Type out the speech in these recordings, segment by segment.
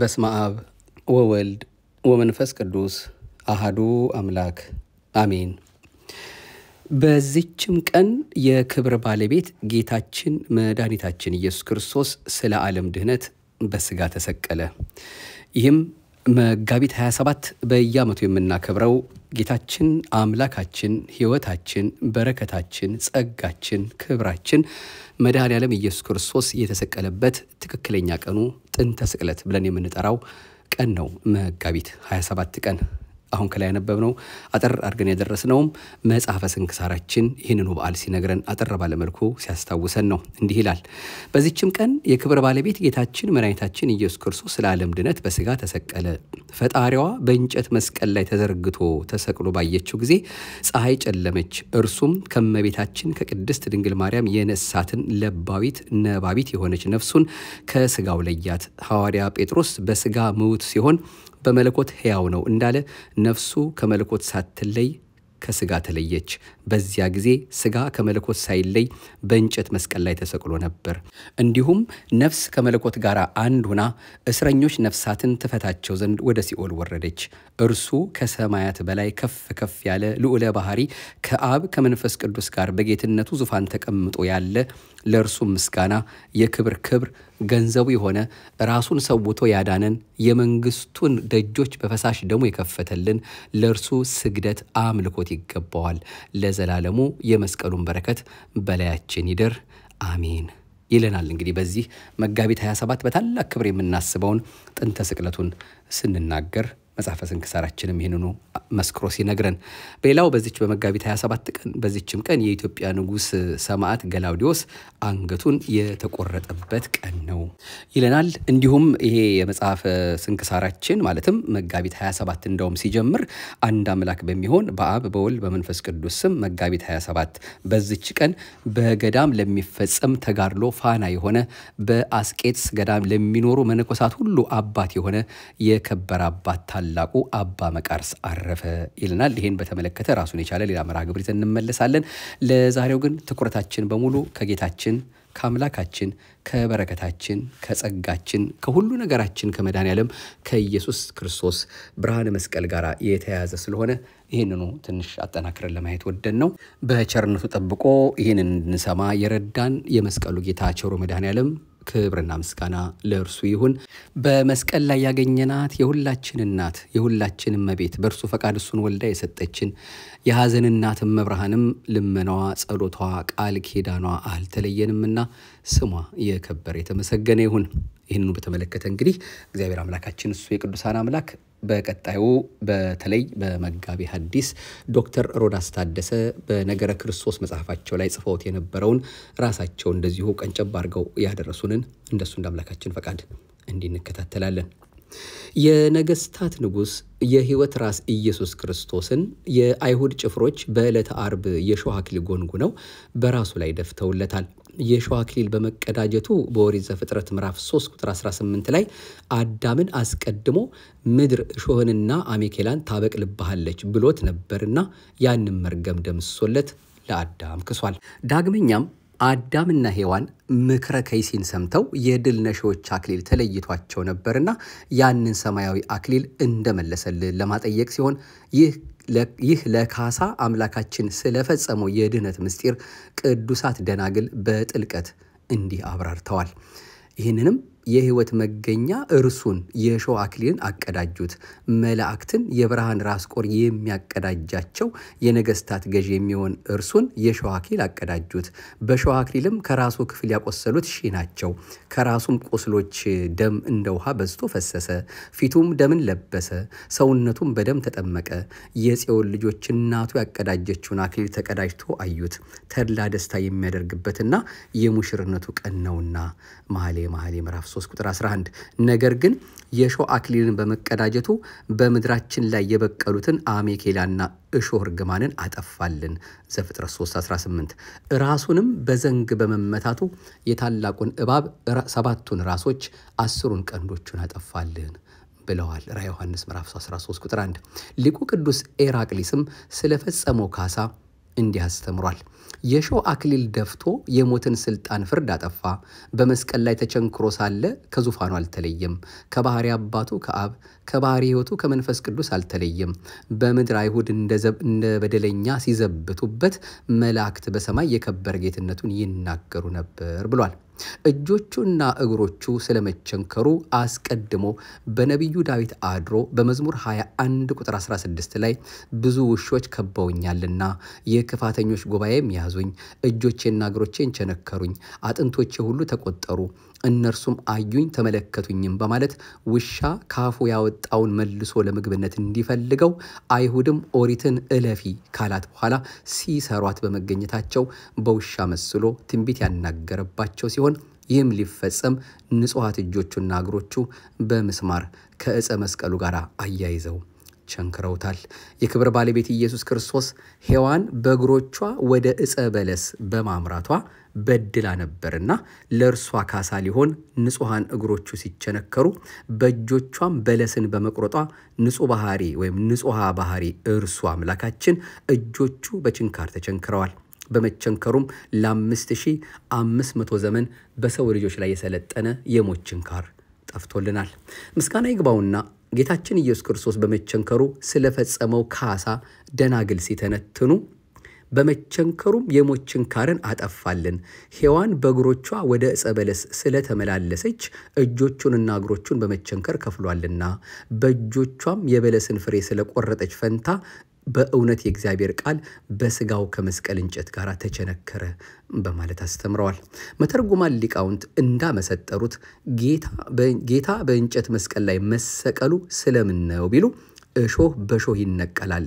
በስመ አብ ወወልድ ወመንፈስ ቅዱስ አሃዱ አምላክ አሜን። በዚችም ቀን የክብር ባለቤት ጌታችን መድኃኒታችን ኢየሱስ ክርስቶስ ስለ ዓለም ድህነት በስጋ ተሰቀለ። ይህም መጋቢት 27 በየዓመቱ የምናከብረው ጌታችን አምላካችን ሕይወታችን፣ በረከታችን፣ ጸጋችን፣ ክብራችን መድኃኔ ዓለም ኢየሱስ ክርስቶስ የተሰቀለበት ትክክለኛ ቀኑ ጥንተ ስቅለት ብለን የምንጠራው ቀን ነው። መጋቢት 27 ቀን አሁን ከላይ ያነበብነው አጠር አድርገን ያደረስነውም መጽሐፈ ስንክሳራችን ይህንኑ በዓል ሲነግረን አጠር ባለመልኩ ሲያስታውሰን ነው። እንዲህ ይላል። በዚችም ቀን የክብር ባለቤት ጌታችን መድኃኒታችን ኢየሱስ ክርስቶስ ስለ ዓለም ድነት በስጋ ተሰቀለ። ፈጣሪዋ በእንጨት መስቀል ላይ ተዘርግቶ ተሰቅሎ ባየችው ጊዜ ፀሐይ ጨለመች። እርሱም ከመቤታችን ከቅድስት ድንግል ማርያም የነሳትን ለባዊት ነባቢት የሆነች ነፍሱን ከስጋው ለያት። ሐዋርያ ጴጥሮስ በስጋ ምውት ሲሆን በመለኮት ሕያው ነው እንዳለ ነፍሱ ከመለኮት ሳትለይ ከስጋ ተለየች። በዚያ ጊዜ ስጋ ከመለኮት ሳይለይ በእንጨት መስቀል ላይ ተሰቅሎ ነበር። እንዲሁም ነፍስ ከመለኮት ጋር አንድ ሁና እስረኞች ነፍሳትን ትፈታቸው ዘንድ ወደ ሲኦል ወረደች። እርሱ ከሰማያት በላይ ከፍ ከፍ ያለ ልዑለ ባህሪ ከአብ ከመንፈስ ቅዱስ ጋር በጌትነቱ ዙፋን ተቀምጦ ያለ ለእርሱም ምስጋና የክብር ክብር ገንዘቡ የሆነ ራሱን ሰውቶ ያዳነን የመንግስቱን ደጆች በፈሳሽ ደሙ የከፈተልን ለእርሱ ስግደት አምልኮት ይገባዋል። ለዘላለሙ የመስቀሉን በረከት በላያችን ይደር፣ አሜን ይለናል። እንግዲህ በዚህ መጋቢት 27 በታላቅ ክብር የምናስበውን ጥንተ ስቅለቱን ስንናገር መጽሐፈ ስንክሳራችንም ይህንኑ መስክሮ ሲነግረን፣ በሌላው በዚች በመጋቢት 27 ቀን በዚችም ቀን የኢትዮጵያ ንጉሥ ሰማዕት ገላውዲዮስ አንገቱን የተቆረጠበት ቀን ነው ይለናል። እንዲሁም ይሄ የመጽሐፈ ስንክሳራችን ማለትም መጋቢት 27 እንደውም ሲጀምር አንድ አምላክ በሚሆን በአብ በወልድ በመንፈስ ቅዱስ ስም መጋቢት 27 በዚች ቀን በገዳም ለሚፈጸም ተጋድሎ ፋና የሆነ በአስቄትስ ገዳም ለሚኖሩ መነኮሳት ሁሉ አባት የሆነ የከበረ አባት ታለ ታላቁ አባ መቃርስ አረፈ ይልናል። ይህን በተመለከተ ራሱን የቻለ ሌላ መርሃ ግብር ይዘን እንመለሳለን። ለዛሬው ግን ትኩረታችን በሙሉ ከጌታችን ከአምላካችን ከበረከታችን ከጸጋችን ከሁሉ ነገራችን ከመድኃኔ ዓለም ከኢየሱስ ክርስቶስ ብርሃነ መስቀል ጋር የተያያዘ ስለሆነ ይህንኑ ትንሽ አጠናክረን ለማየት ወደን ነው። በቸርነቱ ጠብቆ ይህንን እንድንሰማ የረዳን የመስቀሉ ጌታ ቸሩ መድኃኔ ዓለም ክብርና ምስጋና ለእርሱ ይሁን። በመስቀል ላይ ያገኘናት የሁላችን እናት የሁላችን እመቤት በእርሱ ፈቃድ እሱን ወልዳ የሰጠችን የሐዘን እናት እመብርሃንም ልመናዋ፣ ጸሎቷ፣ ቃል ኪዳኗ አልተለየንምና ስሟ የከበረ የተመሰገነ ይሁን። ይህንኑ በተመለከተ እንግዲህ እግዚአብሔር አምላካችን እሱ የቅዱሳን አምላክ በቀጣዩ በተለይ በመጋቢ ሐዲስ ዶክተር ሮዳስ ታደሰ በነገረ ክርስቶስ መጽሐፋቸው ላይ ጽፈውት የነበረውን ራሳቸው እንደዚሁ ቀንጨብ አድርገው ያደረሱንን እንደሱ እንዳምላካችን ፈቃድ እንዲንከታተላለን። የነገስታት ንጉሥ የህይወት ራስ ኢየሱስ ክርስቶስን የአይሁድ ጭፍሮች በዕለተ አርብ የሾህ አክሊል ጎንጉነው በራሱ ላይ ደፍተውለታል። የሸዋ አክሊል በመቀዳጀቱ በኦሪት ዘፍጥረት ምዕራፍ 3 ቁጥር 18 ላይ አዳምን አስቀድሞ ምድር እሾህንና አሜኬላን ታበቅልብሃለች ብሎት ነበርና ያንም መርገም ደምስሶለት ለአዳም ክሷል። ዳግመኛም አዳምና ሔዋን ምክረ ከይሲን ሰምተው የድል ነሺዎች አክሊል ተለይቷቸው ነበርና ያንን ሰማያዊ አክሊል እንደመለሰልን ለማጠየቅ ሲሆን ይህ ይህ ለካሳ አምላካችን ስለፈጸመው የድህነት ምስጢር ቅዱሳት ደናግል በጥልቀት እንዲህ አብራርተዋል። ይህንንም የህይወት መገኛ እርሱን የእሾህ አክሊልን አቀዳጁት። መላእክትን የብርሃን ራስ ቆር የሚያቀዳጃቸው የነገስታት ገዢ የሚሆን እርሱን የእሾህ አክሊል አቀዳጁት። በእሾህ አክሊልም ከራሱ ክፍል ያቆሰሉት ሺ ናቸው። ከራሱም ቁስሎች ደም እንደ ውሃ በዝቶ ፈሰሰ። ፊቱም ደምን ለበሰ፣ ሰውነቱም በደም ተጠመቀ። የጽዮን ልጆች እናቱ ያቀዳጀችውን አክሊል ተቀዳጅቶ አዩት። ተድላ ደስታ የሚያደርግበትና የሙሽርነቱ ቀን ነውና። መኃልየ መኃልይ ምዕራፍ 3 ቁጥር 11 ነገር ግን የእሾህ አክሊልን በመቀዳጀቱ በምድራችን ላይ የበቀሉትን አሜኬላና እሾህ እርግማንን አጠፋልን። ዘፍጥረት 3 18 ራሱንም በዘንግ በመመታቱ የታላቁን እባብ ሰባቱን ራሶች አስሩን ቀንዶቹን አጠፋልን ብለዋል። ራ ዮሐንስ ምዕራፍ 13 ቁጥር 1 ሊቁ ቅዱስ ኤራቅሊስም ስለፈጸመው ካሳ እንዲህ አስተምሯል። የሾህ አክሊል ደፍቶ የሞትን ስልጣን ፍርድ አጠፋ። በመስቀል ላይ ተቸንክሮ ሳለ ከዙፋኑ አልተለየም። ከባህሪ አባቱ ከአብ ከባህሪ ሕይወቱ ከመንፈስ ቅዱስ አልተለየም። በምድር አይሁድ እንደ በደለኛ ሲዘብቱበት መላእክት በሰማይ የከበረ ጌትነቱን ይናገሩ ነበር ብሏል። እጆቹና እግሮቹ ስለመቸንከሩ አስቀድሞ በነቢዩ ዳዊት አድሮ በመዝሙር 21 ቁጥር 16 ላይ ብዙ ውሾች ከበውኛልና የክፋተኞች ጉባኤም ያዙኝ፣ እጆቼና እግሮቼን ቸነከሩኝ፣ አጥንቶቼ ሁሉ ተቆጠሩ፣ እነርሱም አዩኝ ተመለከቱኝም በማለት ውሻ ካፉ ያወጣውን መልሶ ለምግብነት እንዲፈልገው አይሁድም ኦሪትን እለፊ ካላት በኋላ ሲሰሯት በመገኘታቸው በውሻ መስሎ ትንቢት ያናገረባቸው ሲሆን ይህም ሊፈጸም ንጹሐት እጆቹና እግሮቹ በምስማር ከእፀ መስቀሉ ጋር አያይዘው ቸንክረውታል። የክብር ባለቤት ኢየሱስ ክርስቶስ ሔዋን በእግሮቿ ወደ እፀ በለስ በማምራቷ በድላ ነበርና ለእርሷ ካሳ ሊሆን ንጹሐን እግሮቹ ሲቸነከሩ በእጆቿም በለስን በመቁረጧ ንጹ ባህሪ ወይም ንጹሐ ባህሪ እርሱ አምላካችን እጆቹ በችንካር ተቸንክረዋል። በመቸንከሩም ለ5500 ዘመን በሰው ልጆች ላይ የሰለጠነ የሞት ችንካር ጠፍቶልናል። ምስጋና ይግባውና ጌታችን ኢየሱስ ክርስቶስ በመቸንከሩ ስለፈጸመው ካሳ ደናግል ሲተነትኑ በመቸንከሩም የሞት ችንካርን አጠፋልን። ሔዋን በእግሮቿ ወደ ዕፀ በለስ ስለተመላለሰች እጆቹንና እግሮቹን በመቸንከር ከፍሏልና፣ በእጆቿም የበለስን ፍሬ ስለቆረጠች ፈንታ በእውነት የእግዚአብሔር ቃል በስጋው ከመስቀል እንጨት ጋር ተቸነከረ በማለት አስተምረዋል። መተርጉማን ሊቃውንት እንዳመሰጠሩት ጌታ በእንጨት መስቀል ላይ መሰቀሉ ስለምን ነው ቢሉ እሾህ በሾህ ይነቀላል፣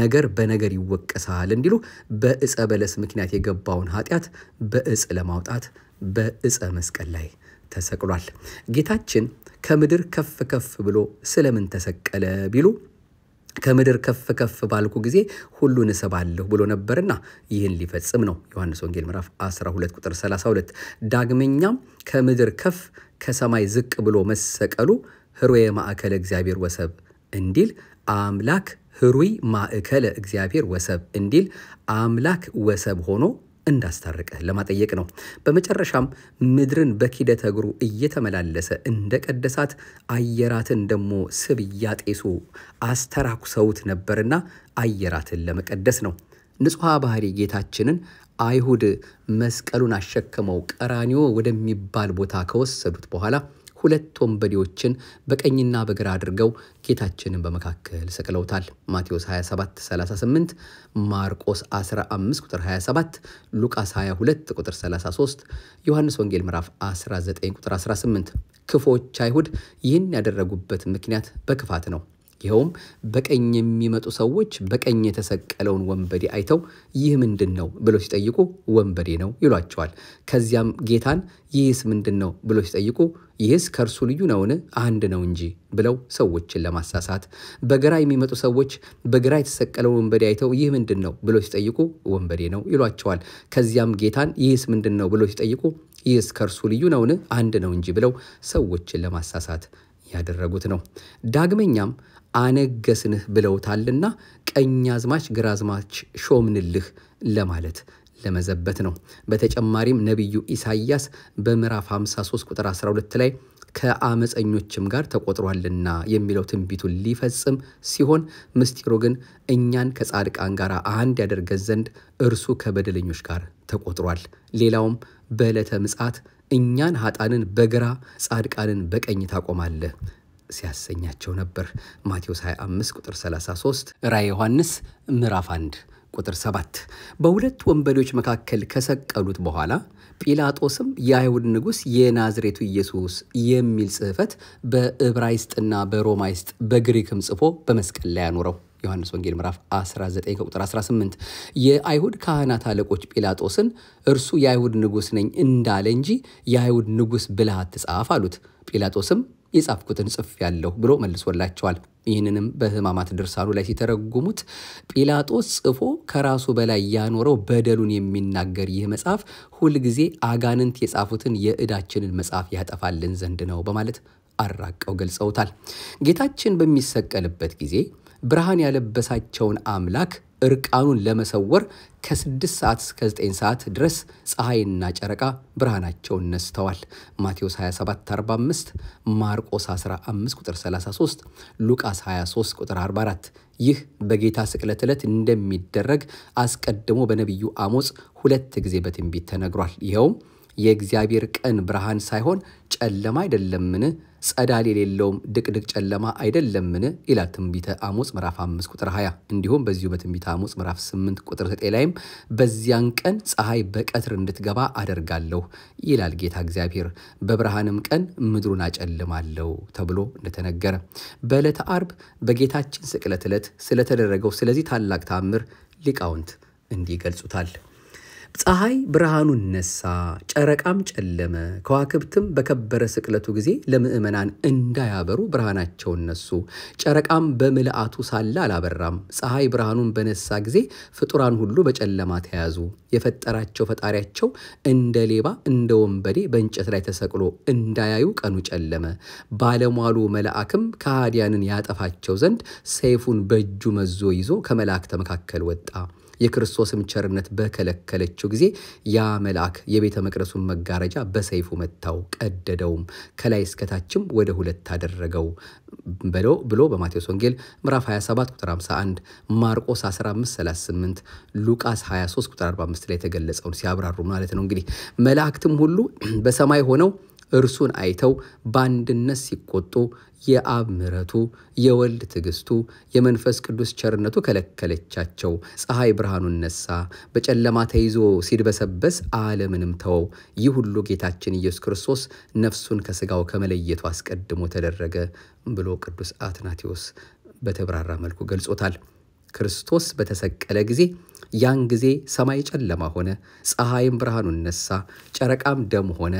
ነገር በነገር ይወቀሳል እንዲሉ በእፀ በለስ ምክንያት የገባውን ኃጢአት በእፅ ለማውጣት በእፀ መስቀል ላይ ተሰቅሏል። ጌታችን ከምድር ከፍ ከፍ ብሎ ስለምን ተሰቀለ ቢሉ ከምድር ከፍ ከፍ ባልኩ ጊዜ ሁሉን እስባለሁ ብሎ ነበርና ይህን ሊፈጽም ነው። ዮሐንስ ወንጌል ምዕራፍ 12 ቁጥር 32 ዳግመኛም ከምድር ከፍ ከሰማይ ዝቅ ብሎ መሰቀሉ ህሩዬ ማዕከለ እግዚአብሔር ወሰብ እንዲል አምላክ ህሩይ ማዕከለ እግዚአብሔር ወሰብ እንዲል አምላክ ወሰብ ሆኖ እንዳስታረቀህ ለማጠየቅ ነው። በመጨረሻም ምድርን በኪደተ እግሩ እየተመላለሰ እንደ ቀደሳት አየራትን ደግሞ ስብ እያጤሱ አስተራኩሰውት ነበርና አየራትን ለመቀደስ ነው። ንጹሐ ባህሪ ጌታችንን አይሁድ መስቀሉን አሸክመው ቀራኒዮ ወደሚባል ቦታ ከወሰዱት በኋላ ሁለት ወንበዴዎችን በቀኝና በግራ አድርገው ጌታችንን በመካከል ሰቅለውታል። ማቴዎስ 27 38፣ ማርቆስ 15 ቁጥር 27፣ ሉቃስ 22 ቁጥር 33፣ ዮሐንስ ወንጌል ምዕራፍ 19 ቁጥር 18። ክፎች አይሁድ ይህን ያደረጉበት ምክንያት በክፋት ነው። ይኸውም በቀኝ የሚመጡ ሰዎች በቀኝ የተሰቀለውን ወንበዴ አይተው ይህ ምንድን ነው ብለው ሲጠይቁ ወንበዴ ነው ይሏቸዋል። ከዚያም ጌታን ይህስ ምንድን ነው ብለው ሲጠይቁ ይህስ ከእርሱ ልዩ ነውን? አንድ ነው እንጂ ብለው ሰዎችን ለማሳሳት በግራ የሚመጡ ሰዎች በግራ የተሰቀለው ወንበዴ አይተው ይህ ምንድን ነው ብለው ሲጠይቁ ወንበዴ ነው ይሏቸዋል። ከዚያም ጌታን ይህስ ምንድን ነው ብለው ሲጠይቁ ይህስ ከእርሱ ልዩ ነውን? አንድ ነው እንጂ ብለው ሰዎችን ለማሳሳት ያደረጉት ነው። ዳግመኛም አነገስንህ ብለውታልና ቀኛዝማች ግራዝማች ሾምንልህ ለማለት ለመዘበት ነው። በተጨማሪም ነቢዩ ኢሳይያስ በምዕራፍ 53 ቁጥር 12 ላይ ከአመፀኞችም ጋር ተቆጥሯልና የሚለው ትንቢቱን ሊፈጽም ሲሆን ምስጢሩ ግን እኛን ከጻድቃን ጋር አንድ ያደርገን ዘንድ እርሱ ከበደለኞች ጋር ተቆጥሯል። ሌላውም በዕለተ ምጽአት እኛን ኃጣንን በግራ ጻድቃንን በቀኝ ታቆማለህ ሲያሰኛቸው ነበር። ማቴዎስ 25 ቁጥር 33 ራዕየ ዮሐንስ ምዕራፍ 1 ቁጥር 7 በሁለት ወንበዴዎች መካከል ከሰቀሉት በኋላ ጲላጦስም የአይሁድ ንጉሥ የናዝሬቱ ኢየሱስ የሚል ጽሕፈት በዕብራይስጥና በሮማይስጥ በግሪክም ጽፎ በመስቀል ላይ አኖረው። ዮሐንስ ወንጌል ምዕራፍ 19 ቁጥር 18 የአይሁድ ካህናት አለቆች ጲላጦስን እርሱ የአይሁድ ንጉሥ ነኝ እንዳለ እንጂ የአይሁድ ንጉሥ ብለህ አትጻፍ አሉት። ጲላጦስም የጻፍኩትን ጽፍ ያለሁ ብሎ መልሶላቸዋል። ይህንንም በሕማማት ድርሳኑ ላይ ሲተረጉሙት ጲላጦስ ጽፎ ከራሱ በላይ ያኖረው በደሉን የሚናገር ይህ መጽሐፍ ሁልጊዜ አጋንንት የጻፉትን የእዳችንን መጽሐፍ ያጠፋልን ዘንድ ነው በማለት አራቀው ገልጸውታል። ጌታችን በሚሰቀልበት ጊዜ ብርሃን ያለበሳቸውን አምላክ እርቃኑን ለመሰወር ከ6 ሰዓት እስከ 9 ሰዓት ድረስ ፀሐይና ጨረቃ ብርሃናቸውን ነስተዋል። ማቴዎስ 27:45፣ ማርቆስ 15 ቁጥር 33፣ ሉቃስ 23 ቁጥር 44። ይህ በጌታ ስቅለት ዕለት እንደሚደረግ አስቀድሞ በነቢዩ አሞጽ ሁለት ጊዜ በትንቢት ተነግሯል። ይኸውም የእግዚአብሔር ቀን ብርሃን ሳይሆን ጨለማ አይደለምን? ጸዳል የሌለውም ድቅድቅ ጨለማ አይደለምን? ይላል ትንቢተ አሞጽ ምዕራፍ 5 ቁጥር 20። እንዲሁም በዚሁ በትንቢተ አሞጽ ምዕራፍ 8 ቁጥር 9 ላይም በዚያን ቀን ፀሐይ በቀትር እንድትገባ አደርጋለሁ ይላል ጌታ እግዚአብሔር፣ በብርሃንም ቀን ምድሩን አጨልማለሁ ተብሎ እንደተነገረ በዕለተ አርብ በጌታችን ስቅለት ዕለት ስለተደረገው ስለዚህ ታላቅ ተአምር ሊቃውንት እንዲህ ይገልጹታል። ፀሐይ ብርሃኑን ነሳ፣ ጨረቃም ጨለመ፣ ከዋክብትም በከበረ ስቅለቱ ጊዜ ለምእመናን እንዳያበሩ ብርሃናቸውን ነሱ። ጨረቃም በምልአቱ ሳለ አላበራም። ፀሐይ ብርሃኑን በነሳ ጊዜ ፍጡራን ሁሉ በጨለማ ተያዙ። የፈጠራቸው ፈጣሪያቸው እንደ ሌባ እንደ ወንበዴ በእንጨት ላይ ተሰቅሎ እንዳያዩ ቀኑ ጨለመ። ባለሟሉ መልአክም ከሃዲያንን ያጠፋቸው ዘንድ ሰይፉን በእጁ መዞ ይዞ ከመላእክተ መካከል ወጣ። የክርስቶስም ቸርነት በከለከለችው ጊዜ ያ መልአክ የቤተ መቅደሱን መጋረጃ በሰይፉ መታው፣ ቀደደውም፣ ከላይ እስከታችም ወደ ሁለት አደረገው ብሎ በማቴዎስ ወንጌል ምዕራፍ 27 ቁጥር 51፣ ማርቆስ 1538፣ ሉቃስ 23 ቁጥር 45 ላይ የተገለጸውን ሲያብራሩ ማለት ነው። እንግዲህ መላእክትም ሁሉ በሰማይ ሆነው እርሱን አይተው በአንድነት ሲቆጡ የአብ ምሕረቱ የወልድ ትዕግስቱ የመንፈስ ቅዱስ ቸርነቱ ከለከለቻቸው። ፀሐይ ብርሃኑን ነሳ፣ በጨለማ ተይዞ ሲድበሰበስ ዓለምንም ተወው። ይህ ሁሉ ጌታችን ኢየሱስ ክርስቶስ ነፍሱን ከስጋው ከመለየቱ አስቀድሞ ተደረገ ብሎ ቅዱስ አትናቴዎስ በተብራራ መልኩ ገልጾታል። ክርስቶስ በተሰቀለ ጊዜ ያን ጊዜ ሰማይ ጨለማ ሆነ፣ ፀሐይም ብርሃኑን ነሳ፣ ጨረቃም ደም ሆነ፣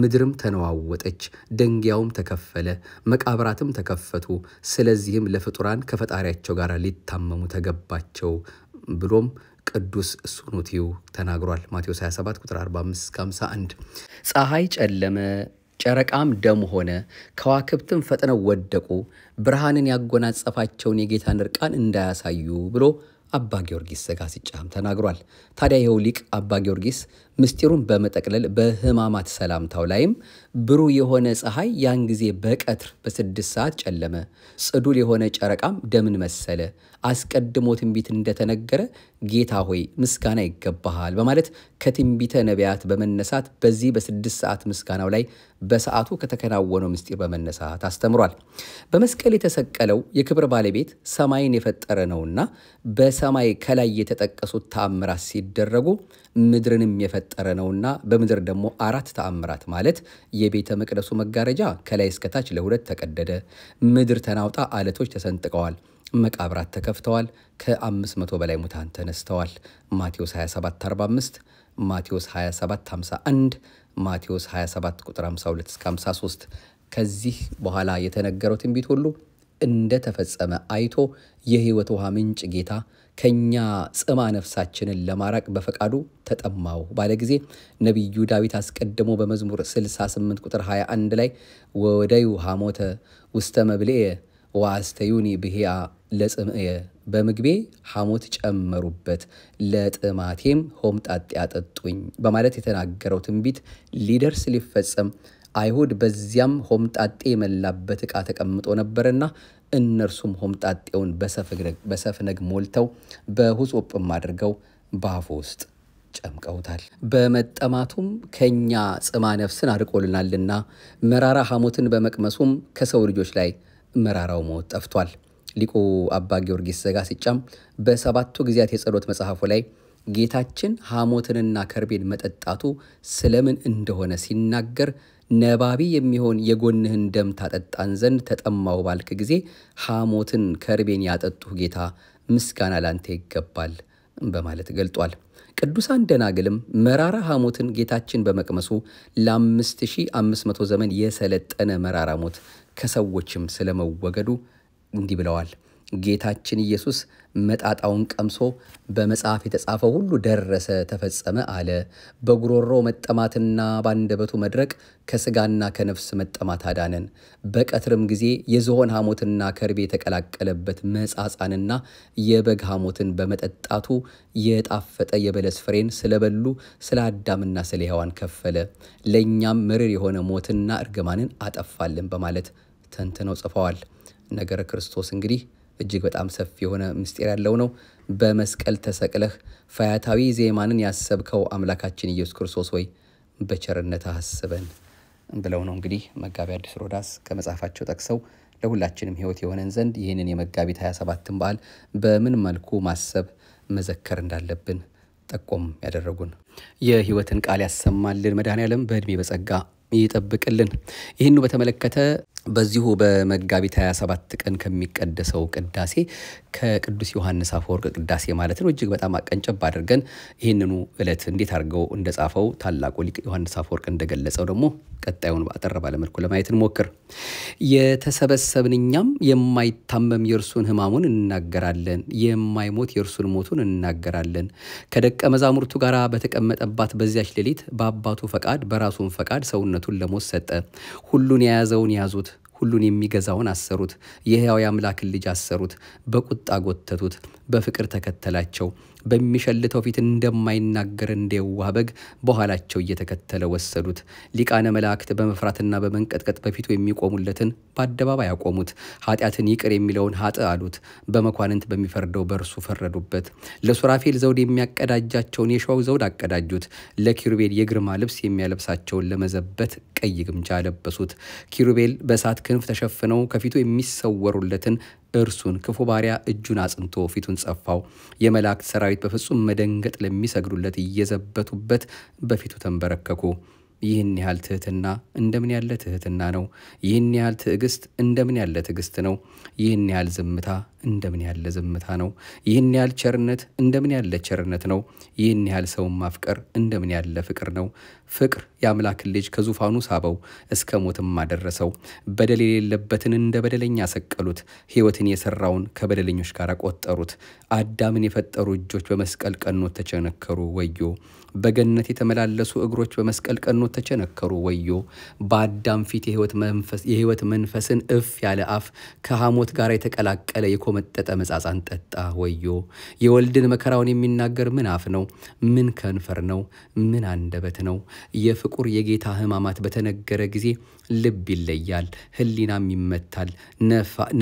ምድርም ተነዋወጠች፣ ደንጊያውም ተከፈለ፣ መቃብራትም ተከፈቱ። ስለዚህም ለፍጡራን ከፈጣሪያቸው ጋር ሊታመሙ ተገባቸው ብሎም ቅዱስ ሱኑቲው ተናግሯል። ማቴዎስ 27 ቁጥር 45 51 ፀሐይ ጨለመ ጨረቃም ደም ሆነ፣ ከዋክብትም ፈጥነው ወደቁ፣ ብርሃንን ያጎናጸፋቸውን የጌታን እርቃን እንዳያሳዩ ብሎ አባ ጊዮርጊስ ዘጋስጫም ተናግሯል። ታዲያ ይኸው ሊቅ አባ ጊዮርጊስ ምስጢሩን በመጠቅለል በህማማት ሰላምታው ላይም ብሩህ የሆነ ፀሐይ ያን ጊዜ በቀትር በስድስት ሰዓት ጨለመ፣ ጽዱል የሆነ ጨረቃም ደምን መሰለ። አስቀድሞ ትንቢት እንደተነገረ ጌታ ሆይ ምስጋና ይገባሃል በማለት ከትንቢተ ነቢያት በመነሳት በዚህ በስድስት ሰዓት ምስጋናው ላይ በሰዓቱ ከተከናወነው ምስጢር በመነሳት አስተምሯል። በመስቀል የተሰቀለው የክብር ባለቤት ሰማይን የፈጠረ ነውና በሰማይ ከላይ የተጠቀሱት ተአምራት ሲደረጉ ምድርንም የፈጠረ ነውና በምድር ደግሞ አራት ተአምራት ማለት የቤተ መቅደሱ መጋረጃ ከላይ እስከታች ለሁለት ተቀደደ። ምድር ተናውጣ አለቶች ተሰንጥቀዋል። መቃብራት ተከፍተዋል። ከ500 በላይ ሙታን ተነስተዋል። ማቴዎስ 2745 ማቴዎስ 2751 ማቴዎስ 27 ቁጥር 52 53 ከዚህ በኋላ የተነገረው ትንቢት ሁሉ እንደተፈጸመ አይቶ የህይወት ውሃ ምንጭ ጌታ ከኛ ጽማ ነፍሳችንን ለማራቅ በፈቃዱ ተጠማው ባለ ጊዜ ነቢዩ ዳዊት አስቀድሞ በመዝሙር 68 ቁጥር 21 ላይ ወደዩ ሐሞተ ውስተ መብልኤ ዋስተዩኒ ብሄያ ለጽምእየ በምግቤ ሐሞት ጨመሩበት ለጥማቴም ሆምጣጤ አጠጡኝ በማለት የተናገረው ትንቢት ሊደርስ ሊፈጸም አይሁድ በዚያም ሆምጣጤ የመላበት ዕቃ ተቀምጦ ነበርና እነርሱም ሆምጣጤውን በሰፍነግ ሞልተው በሁጾጵም አድርገው በአፉ ውስጥ ጨምቀውታል። በመጠማቱም ከእኛ ጽማ ነፍስን አርቆልናልና መራራ ሐሞትን በመቅመሱም ከሰው ልጆች ላይ መራራው ሞት ጠፍቷል። ሊቁ አባ ጊዮርጊስ ዘጋ ሲጫም በሰባቱ ጊዜያት የጸሎት መጽሐፉ ላይ ጌታችን ሐሞትንና ከርቤን መጠጣቱ ስለምን እንደሆነ ሲናገር ነባቢ የሚሆን የጎንህን ደም ታጠጣን ዘንድ ተጠማው ባልክ ጊዜ ሐሞትን ከርቤን ያጠጡህ ጌታ ምስጋና ላንተ ይገባል በማለት ገልጧል። ቅዱሳን ደናግልም መራራ ሐሞትን ጌታችን በመቅመሱ ለ5500 ዘመን የሰለጠነ መራራ ሞት ከሰዎችም ስለመወገዱ እንዲህ ብለዋል። ጌታችን ኢየሱስ መጣጣውን ቀምሶ በመጽሐፍ የተጻፈው ሁሉ ደረሰ፣ ተፈጸመ አለ። በጉሮሮ መጠማትና በአንደበቱ መድረቅ ከስጋና ከነፍስ መጠማት አዳነን። በቀትርም ጊዜ የዝሆን ሐሞትና ከርቤ የተቀላቀለበት መጻጻንና የበግ ሐሞትን በመጠጣቱ የጣፈጠ የበለስ ፍሬን ስለበሉ ስለ አዳምና ስለ ሔዋን ከፈለ። ለእኛም ምርር የሆነ ሞትና እርግማንን አጠፋልን በማለት ተንትነው ጽፈዋል። ነገረ ክርስቶስ እንግዲህ እጅግ በጣም ሰፊ የሆነ ምስጢር ያለው ነው። በመስቀል ተሰቅለህ ፈያታዊ ዜማንን ያሰብከው አምላካችን ኢየሱስ ክርስቶስ ወይ በቸርነት አስበን ብለው ነው እንግዲህ መጋቢ አዲስ ሮዳስ ከመጽሐፋቸው ጠቅሰው ለሁላችንም ህይወት የሆነን ዘንድ ይህንን የመጋቢት 27ን በዓል በምን መልኩ ማሰብ መዘከር እንዳለብን ጠቆም ያደረጉን። የህይወትን ቃል ያሰማልን መድኃኔ ዓለም በዕድሜ በጸጋ ይጠብቅልን። ይህኑ በተመለከተ በዚሁ በመጋቢት 27 ቀን ከሚቀደሰው ቅዳሴ ከቅዱስ ዮሐንስ አፈወርቅ ቅዳሴ ማለት ነው። እጅግ በጣም አቀንጨብ አድርገን ይህንኑ ዕለት እንዴት አድርገው እንደጻፈው ታላቁ ሊቅ ዮሐንስ አፈወርቅ እንደገለጸው ደግሞ ቀጣዩን በአጠር ባለመልኩ ለማየት እንሞክር። የተሰበሰብን እኛም የማይታመም የእርሱን ሕማሙን እናገራለን፣ የማይሞት የእርሱን ሞቱን እናገራለን። ከደቀ መዛሙርቱ ጋር በተቀመጠባት በዚያች ሌሊት በአባቱ ፈቃድ በራሱን ፈቃድ ሰውነቱን ለሞት ሰጠ። ሁሉን የያዘውን ያዙት ሁሉን የሚገዛውን አሰሩት፣ የሕያው የአምላክን ልጅ አሰሩት፣ በቁጣ ጎተቱት፣ በፍቅር ተከተላቸው። በሚሸልተው ፊት እንደማይናገር እንደ በግ በኋላቸው እየተከተለ ወሰዱት። ሊቃነ መላእክት በመፍራትና በመንቀጥቀጥ በፊቱ የሚቆሙለትን በአደባባይ አቆሙት። ኃጢአትን ይቅር የሚለውን ሀጥ አሉት። በመኳንንት በሚፈርደው በእርሱ ፈረዱበት። ለሱራፌል ዘውድ የሚያቀዳጃቸውን የሸዋው ዘውድ አቀዳጁት። ለኪሩቤል የግርማ ልብስ የሚያለብሳቸውን ለመዘበት ቀይ ግምጃ ለበሱት። ኪሩቤል በእሳት ክንፍ ተሸፍነው ከፊቱ የሚሰወሩለትን እርሱን ክፉ ባሪያ እጁን አጽንቶ ፊቱን ጸፋው። የመላእክት ሰራዊት በፍጹም መደንገጥ ለሚሰግዱለት እየዘበቱበት በፊቱ ተንበረከኩ። ይህን ያህል ትህትና እንደምን ያለ ትህትና ነው? ይህን ያህል ትዕግስት እንደምን ያለ ትዕግስት ነው? ይህን ያህል ዝምታ እንደምን ያለ ዝምታ ነው? ይህን ያህል ቸርነት እንደምን ያለ ቸርነት ነው? ይህን ያህል ሰውን ማፍቀር እንደምን ያለ ፍቅር ነው? ፍቅር የአምላክን ልጅ ከዙፋኑ ሳበው፣ እስከ ሞትም አደረሰው። በደል የሌለበትን እንደ በደለኛ ሰቀሉት። ሕይወትን የሰራውን ከበደለኞች ጋር ቆጠሩት። አዳምን የፈጠሩ እጆች በመስቀል ቀኖት ተቸነከሩ። ወዮ በገነት የተመላለሱ እግሮች በመስቀል ቀኖት ተቸነከሩ። ወዮ! በአዳም ፊት የህይወት መንፈስን እፍ ያለ አፍ ከሐሞት ጋር የተቀላቀለ የኮመጠጠ መጻጻን ጠጣ። ወዮ! የወልድን መከራውን የሚናገር ምን አፍ ነው? ምን ከንፈር ነው? ምን አንደበት ነው? የፍቁር የጌታ ህማማት በተነገረ ጊዜ ልብ ይለያል፣ ህሊናም ይመታል፣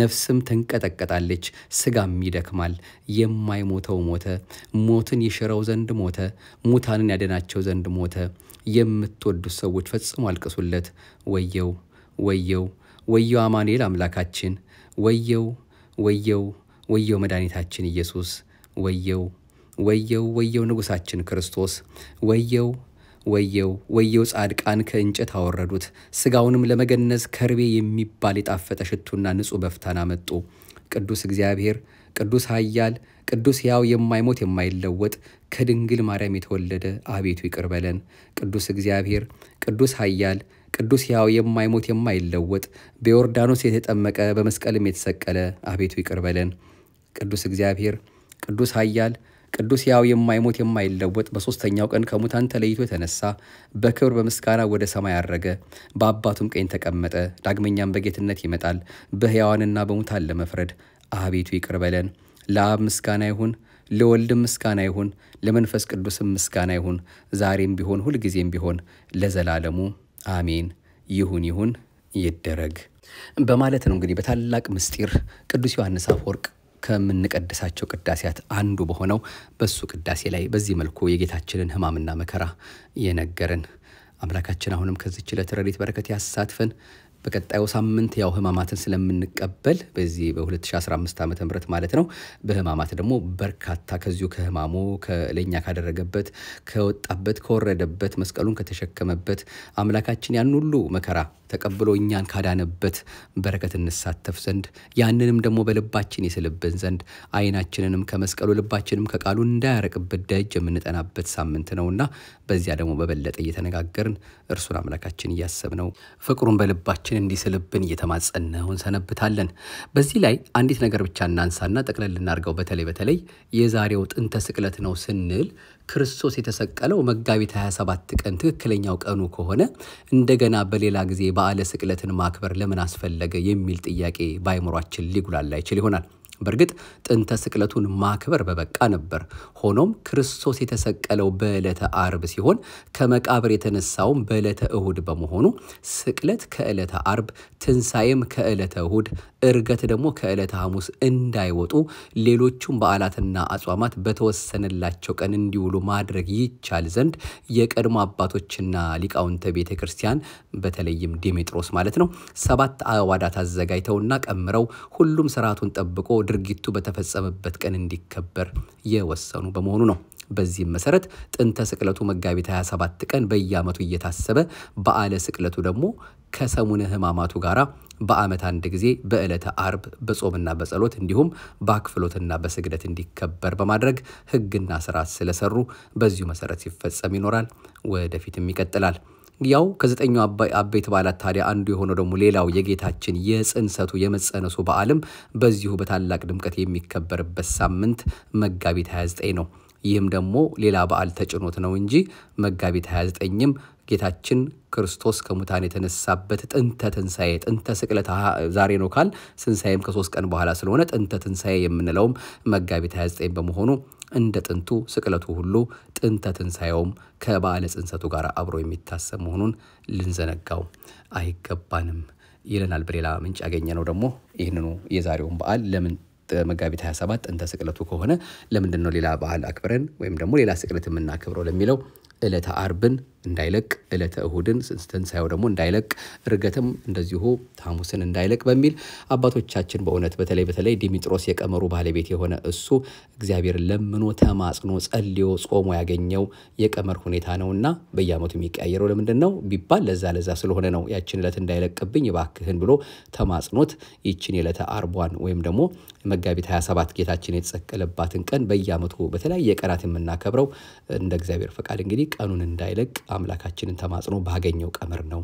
ነፍስም ትንቀጠቀጣለች፣ ስጋም ይደክማል። የማይሞተው ሞተ፣ ሞትን ይሽረው ዘንድ ሞተ፣ ሙታንን ያደናቸው ዘንድ ሞተ። የምትወዱት ሰዎች ፈጽሞ አልቅሱለት። ወየው ወየው ወየው አማኑኤል አምላካችን፣ ወየው ወየው ወየው መድኃኒታችን ኢየሱስ፣ ወየው ወየው ወየው ንጉሳችን ክርስቶስ፣ ወየው ወየው ወየው ጻድቃን ከእንጨት አወረዱት። ስጋውንም ለመገነዝ ከርቤ የሚባል የጣፈጠ ሽቱና ንጹሕ በፍታን አመጡ። ቅዱስ እግዚአብሔር፣ ቅዱስ ኃያል፣ ቅዱስ ያው የማይሞት የማይለወጥ ከድንግል ማርያም የተወለደ አቤቱ ይቅር በለን። ቅዱስ እግዚአብሔር፣ ቅዱስ ኃያል፣ ቅዱስ ያው የማይሞት የማይለወጥ በዮርዳኖስ የተጠመቀ በመስቀልም የተሰቀለ አቤቱ ይቅር በለን። ቅዱስ እግዚአብሔር፣ ቅዱስ ኃያል ቅዱስ ያው የማይሞት የማይለወጥ በሦስተኛው ቀን ከሙታን ተለይቶ የተነሳ በክብር በምስጋና ወደ ሰማይ አረገ፣ በአባቱም ቀኝ ተቀመጠ። ዳግመኛም በጌትነት ይመጣል በሕያዋንና በሙታን ለመፍረድ። አቤቱ ይቅር በለን። ለአብ ምስጋና ይሁን፣ ለወልድም ምስጋና ይሁን፣ ለመንፈስ ቅዱስም ምስጋና ይሁን፣ ዛሬም ቢሆን ሁልጊዜም ቢሆን ለዘላለሙ አሜን። ይሁን ይሁን ይደረግ በማለት ነው እንግዲህ በታላቅ ምስጢር ቅዱስ ዮሐንስ አፈወርቅ ከምንቀድሳቸው ቅዳሴያት አንዱ በሆነው በሱ ቅዳሴ ላይ በዚህ መልኩ የጌታችንን ህማምና መከራ የነገረን አምላካችን አሁንም ከዚች ዕለት ረድኤት በረከት ያሳትፈን። በቀጣዩ ሳምንት ያው ህማማትን ስለምንቀበል በዚህ በ2015 ዓ ም ማለት ነው። በህማማት ደግሞ በርካታ ከዚሁ ከህማሙ ለእኛ ካደረገበት ከወጣበት ከወረደበት መስቀሉን ከተሸከመበት አምላካችን ያን ሁሉ መከራ ተቀብሎ እኛን ካዳነበት በረከት እንሳተፍ ዘንድ ያንንም ደግሞ በልባችን የስልብን ዘንድ አይናችንንም ከመስቀሉ ልባችንም ከቃሉ እንዳያረቅበት ደጅ የምንጠናበት ሳምንት ነውና በዚያ ደግሞ በበለጠ እየተነጋገርን እርሱን አምላካችን እያሰብ ነው ፍቅሩን በልባችን ፊታችንን እንዲስልብን እየተማጸነው እንሰነብታለን። በዚህ ላይ አንዲት ነገር ብቻ እናንሳና ጠቅለል ልናርገው። በተለይ በተለይ የዛሬው ጥንተ ስቅለት ነው ስንል ክርስቶስ የተሰቀለው መጋቢት 27 ቀን ትክክለኛው ቀኑ ከሆነ እንደገና በሌላ ጊዜ በዓለ ስቅለትን ማክበር ለምን አስፈለገ የሚል ጥያቄ ባይምሯችን ሊጉላላ ይችል ይሆናል። በእርግጥ ጥንተ ስቅለቱን ማክበር በበቃ ነበር። ሆኖም ክርስቶስ የተሰቀለው በዕለተ አርብ ሲሆን ከመቃብር የተነሳውም በዕለተ እሁድ በመሆኑ ስቅለት ከዕለተ አርብ፣ ትንሣኤም ከዕለተ እሁድ፣ እርገት ደግሞ ከዕለተ ሐሙስ እንዳይወጡ ሌሎቹም በዓላትና አጽዋማት በተወሰነላቸው ቀን እንዲውሉ ማድረግ ይቻል ዘንድ የቀድሞ አባቶችና ሊቃውንተ ቤተ ክርስቲያን በተለይም ዲሜጥሮስ ማለት ነው ሰባት አዋዳት አዘጋጅተውና ቀምረው ሁሉም ስርዓቱን ጠብቆ ድርጊቱ በተፈጸመበት ቀን እንዲከበር የወሰኑ በመሆኑ ነው። በዚህም መሰረት ጥንተ ስቅለቱ መጋቢት 27 ቀን በየዓመቱ እየታሰበ በዓለ ስቅለቱ ደግሞ ከሰሙነ ሕማማቱ ጋር በዓመት አንድ ጊዜ በዕለተ አርብ በጾምና በጸሎት እንዲሁም በአክፍሎትና በስግደት እንዲከበር በማድረግ ሕግና ስርዓት ስለሰሩ በዚሁ መሰረት ሲፈጸም ይኖራል፣ ወደፊትም ይቀጥላል። ያው ከዘጠኙ አበይት በዓላት ታዲያ አንዱ የሆነው ደግሞ ሌላው የጌታችን የጽንሰቱ የመጸነሱ በዓልም በዚሁ በታላቅ ድምቀት የሚከበርበት ሳምንት መጋቢት 29 ነው። ይህም ደግሞ ሌላ በዓል ተጭኖት ነው እንጂ መጋቢት 29ም ጌታችን ክርስቶስ ከሙታን የተነሳበት ጥንተ ትንሣኤ ጥንተ ስቅለት ዛሬ ነው ካል ትንሣኤም ከሶስት ቀን በኋላ ስለሆነ ጥንተ ትንሣኤ የምንለውም መጋቢት 29 በመሆኑ እንደ ጥንቱ ስቅለቱ ሁሉ ጥንተ ትንሣኤውም ከበዓለ ጽንሰቱ ጋር አብሮ የሚታሰብ መሆኑን ልንዘነጋው አይገባንም ይለናል። በሌላ ምንጭ ያገኘ ነው ደግሞ ይህንኑ የዛሬውን በዓል ለምን መጋቢት 27 ጥንተ ስቅለቱ ከሆነ ለምንድን ነው ሌላ በዓል አክብረን ወይም ደግሞ ሌላ ስቅለት የምናክብረው ለሚለው ዕለተ አርብን እንዳይለቅ ዕለተ እሁድን ትንሣኤው ደግሞ እንዳይለቅ እርገትም እንደዚሁ ሐሙስን እንዳይለቅ በሚል አባቶቻችን በእውነት በተለይ በተለይ ዲሚጥሮስ የቀመሩ ባለቤት የሆነ እሱ እግዚአብሔር ለምኖ ተማጽኖ ጸልዮ ጾሞ ያገኘው የቀመር ሁኔታ ነውና በየዓመቱ የሚቀያየረው ለምንድን ነው ቢባል ለዛ ለዛ ስለሆነ ነው። ያችን ዕለት እንዳይለቅብኝ ባክህን ብሎ ተማጽኖት ይችን የዕለተ አርቧን ወይም ደግሞ መጋቢት 27 ጌታችን የተሰቀለባትን ቀን በየዓመቱ በተለያየ ቀናት የምናከብረው እንደ እግዚአብሔር ፈቃድ እንግዲህ ቀኑን እንዳይለቅ አምላካችንን ተማጽኖ ባገኘው ቀመር ነው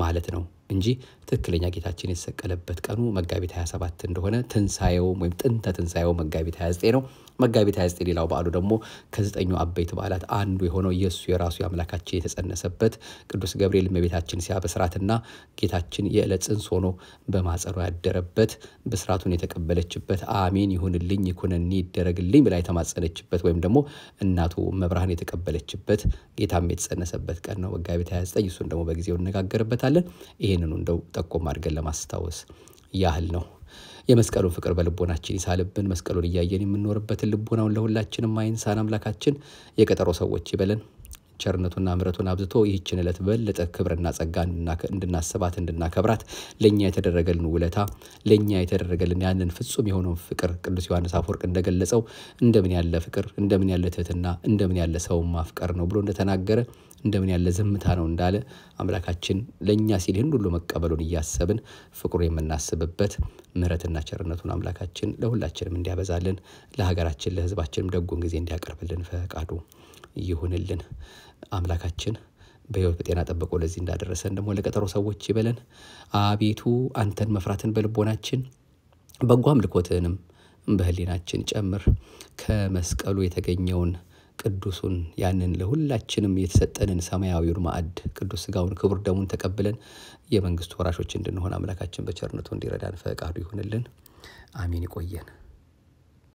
ማለት ነው እንጂ ትክክለኛ ጌታችን የተሰቀለበት ቀኑ መጋቢት 27 እንደሆነ ትንሣኤውም ወይም ጥንተ ትንሣኤው መጋቢት 29 ነው። መጋቢት 29 ሌላው በዓሉ ደግሞ ከዘጠኙ አበይት በዓላት አንዱ የሆነው የእሱ የራሱ የአምላካችን የተጸነሰበት ቅዱስ ገብርኤል እመቤታችን በስርዓትና ጌታችን የዕለ ጽንስ ሆኖ በማጸሩ ያደረበት ብስራቱን የተቀበለችበት አሜን ይሁንልኝ ይኩንኒ ይደረግልኝ ብላ የተማጸነችበት ወይም ደግሞ እናቱ መብርሃን የተቀበለችበት ጌታም የተጸነሰበት ቀን ነው መጋቢት 29። እሱን ደግሞ በጊዜው እነጋገርበታለን። ይህንኑ እንደው ጠቆም አድርገን ለማስታወስ ያህል ነው። የመስቀሉን ፍቅር በልቦናችን ይሳልብን። መስቀሉን እያየን የምንኖርበትን ልቦናውን ለሁላችንም አይንሳን። አምላካችን የቀጠሮ ሰዎች ይበለን። ቸርነቱና ምረቱን አብዝቶ ይህችን ዕለት በለጠ ክብርና ጸጋ እንድናስባት እንድናከብራት ለእኛ የተደረገልን ውለታ ለእኛ የተደረገልን ያንን ፍጹም የሆነውን ፍቅር ቅዱስ ዮሐንስ አፈወርቅ እንደገለጸው እንደምን ያለ ፍቅር፣ እንደምን ያለ ትህትና፣ እንደምን ያለ ሰው ማፍቀር ነው ብሎ እንደተናገረ እንደምን ያለ ዝምታ ነው እንዳለ አምላካችን ለእኛ ሲል ይህን ሁሉ መቀበሉን እያሰብን ፍቅሩ የምናስብበት ምሕረትና ቸርነቱን አምላካችን ለሁላችንም እንዲያበዛልን ለሀገራችን ለሕዝባችንም ደጉን ጊዜ እንዲያቀርብልን ፈቃዱ ይሁንልን። አምላካችን በሕይወት በጤና ጠብቆ ለዚህ እንዳደረሰን ደግሞ ለቀጠሮ ሰዎች ይበለን። አቤቱ አንተን መፍራትን በልቦናችን በጎ አምልኮትህንም በህሊናችን ጨምር። ከመስቀሉ የተገኘውን ቅዱሱን ያንን ለሁላችንም የተሰጠንን ሰማያዊውን ማዕድ ቅዱስ ስጋውን ክቡር ደሙን ተቀብለን የመንግስቱ ወራሾች እንድንሆን አምላካችን በቸርነቱ እንዲረዳን ፈቃዱ ይሁንልን። አሚን። ይቆየን።